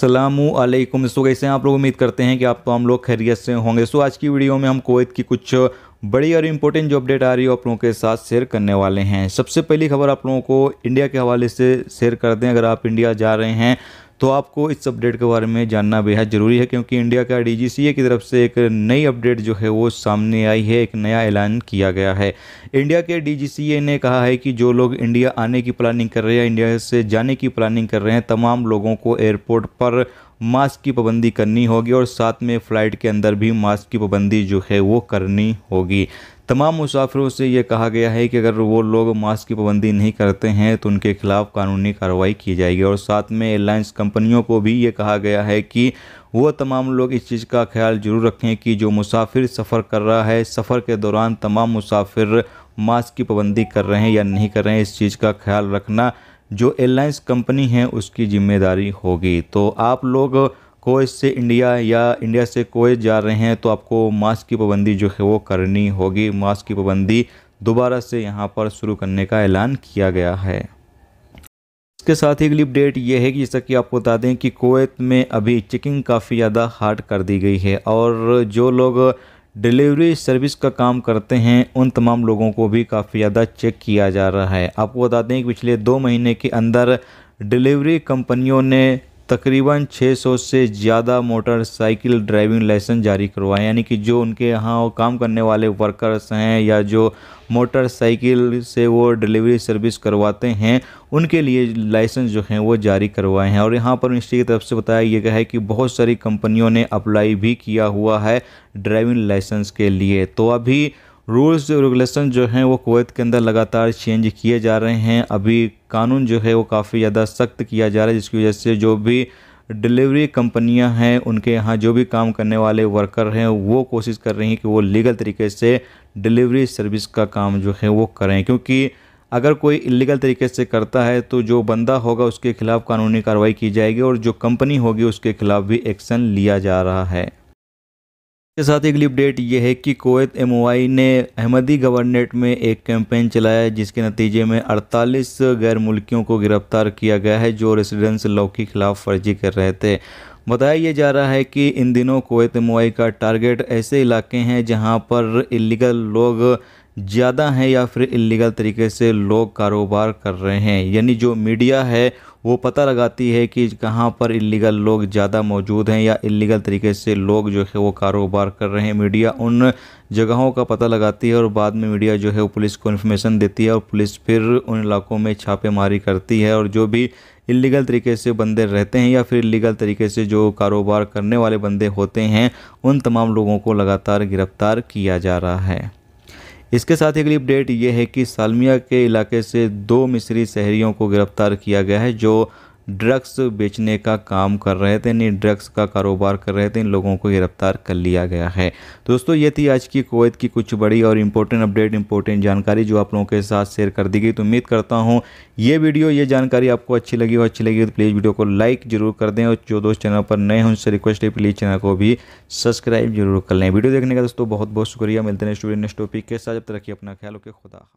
सलामकुम सो कैसे हैं आप लोग उम्मीद करते हैं कि आप तो हम लोग खैरियत से होंगे सो आज की वीडियो में हम कोवैत की कुछ बड़ी और इम्पोर्टेंट जो अपडेट आ रही है आप लोगों के साथ शेयर करने वाले हैं सबसे पहली खबर आप लोगों को इंडिया के हवाले से शेयर कर दें अगर आप इंडिया जा रहे हैं तो आपको इस अपडेट के बारे में जानना बेहद ज़रूरी है क्योंकि इंडिया का डी की तरफ से एक नई अपडेट जो है वो सामने आई है एक नया ऐलान किया गया है इंडिया के डी ने कहा है कि जो लोग इंडिया आने की प्लानिंग कर रहे हैं इंडिया से जाने की प्लानिंग कर रहे हैं तमाम लोगों को एयरपोर्ट पर मास्क की पाबंदी करनी होगी और साथ में फ़्लाइट के अंदर भी मास्क की पाबंदी जो है वो करनी होगी तमाम मुसाफिरों से ये कहा गया है कि अगर वो लोग मास्क की पाबंदी नहीं करते हैं तो उनके खिलाफ कानूनी कार्रवाई की जाएगी और साथ में एयरलाइंस कंपनियों को भी ये कहा गया है कि वो तमाम लोग इस चीज़ का ख्याल जरूर रखें कि जो मुसाफिर सफ़र कर रहा है सफ़र के दौरान तमाम मुसाफिर मास्क की पाबंदी कर रहे हैं या नहीं कर रहे हैं इस चीज़ का ख्याल रखना जो एयरलाइंस कंपनी है उसकी जिम्मेदारी होगी तो आप लोग कोई से इंडिया या इंडिया से कोई जा रहे हैं तो आपको मास्क की पाबंदी जो है वो करनी होगी मास्क की पाबंदी दोबारा से यहाँ पर शुरू करने का ऐलान किया गया है इसके साथ ही अगली अपडेट ये है कि जैसा कि आपको बता दें कि कोवैत में अभी चेकिंग काफ़ी ज़्यादा हार्ड कर दी गई है और जो लोग डिलीवरी सर्विस का काम करते हैं उन तमाम लोगों को भी काफ़ी ज़्यादा चेक किया जा रहा है आपको बता दें कि पिछले दो महीने के अंदर डिलीवरी कंपनियों ने तकरीबन 600 से ज़्यादा मोटरसाइकिल ड्राइविंग लाइसेंस जारी करवाए यानी कि जो उनके यहाँ काम करने वाले वर्कर्स हैं या जो मोटरसाइकिल से वो डिलीवरी सर्विस करवाते हैं उनके लिए लाइसेंस जो हैं वो जारी करवाए हैं और यहाँ पर मिनिस्ट्री की तरफ से बताया ये गया है कि बहुत सारी कंपनियों ने अप्लाई भी किया हुआ है ड्राइविंग लाइसेंस के लिए तो अभी रूल्स जो रेगुलेशन जो हैं वो कुवैत के अंदर लगातार चेंज किए जा रहे हैं अभी कानून जो है वो काफ़ी ज़्यादा सख्त किया जा रहा है जिसकी वजह से जो भी डिलीवरी कंपनियां हैं उनके यहाँ जो भी काम करने वाले वर्कर हैं वो कोशिश कर रही हैं कि वो लीगल तरीके से डिलीवरी सर्विस का काम जो है वो करें क्योंकि अगर कोई इलीगल तरीके से करता है तो जो बंदा होगा उसके खिलाफ़ कानूनी कार्रवाई की जाएगी और जो कंपनी होगी उसके खिलाफ़ भी एक्शन लिया जा रहा है के साथ अगली अपडेट ये है कि कोवैत एम ने अहमदी गवर्नेट में एक कैंपेन चलाया जिसके नतीजे में 48 गैर मुल्कियों को गिरफ्तार किया गया है जो रेसिडेंस लॉ के खिलाफ फर्जी कर रहे थे बताया यह जा रहा है कि इन दिनों कोवैत एम का टारगेट ऐसे इलाके हैं जहां पर इलीगल लोग ज़्यादा हैं या फिर इलीगल तरीके से लोग कारोबार कर रहे हैं यानी जो मीडिया है वो पता लगाती है कि कहाँ पर इलीगल लोग ज़्यादा मौजूद हैं या इलीगल तरीके से लोग जो है वो कारोबार कर रहे हैं मीडिया उन जगहों का पता लगाती है और बाद में मीडिया जो है वो पुलिस को इन्फॉर्मेशन देती है और पुलिस फिर उन इलाकों में छापेमारी करती है और जो भी इलीगल तरीके से बंदे रहते हैं या फिर इलीगल तरीके से जो कारोबार करने वाले बंदे होते हैं उन तमाम लोगों को लगातार गिरफ्तार किया जा रहा है इसके साथ ही अगली अपडेट ये है कि सालमिया के इलाके से दो मिस्री शहरियों को गिरफ्तार किया गया है जो ड्रग्स बेचने का काम कर रहे थे यानी ड्रग्स का कारोबार कर रहे थे इन लोगों को गिरफ्तार कर लिया गया है दोस्तों ये थी आज की कोवैत की कुछ बड़ी और इम्पोर्टेंट अपडेट इम्पोर्टेंट जानकारी जो आप लोगों के साथ शेयर कर दी गई तो उम्मीद करता हूँ ये वीडियो ये जानकारी आपको अच्छी लगी हो अच्छी लगी तो प्लीज़ वीडियो को लाइक जरूर कर दें और जो दोस्त चैनल पर नए हैं उनसे रिक्वेस्ट है प्लीज़ चैनल को भी सब्सक्राइब जरूर कर लें वीडियो देखने का दोस्तों बहुत बहुत शुक्रिया मिलते हैं स्टूडेंट नेक्स्ट टॉपिक के साथ जब तक रखिए अपना ख्याल ओके खुदा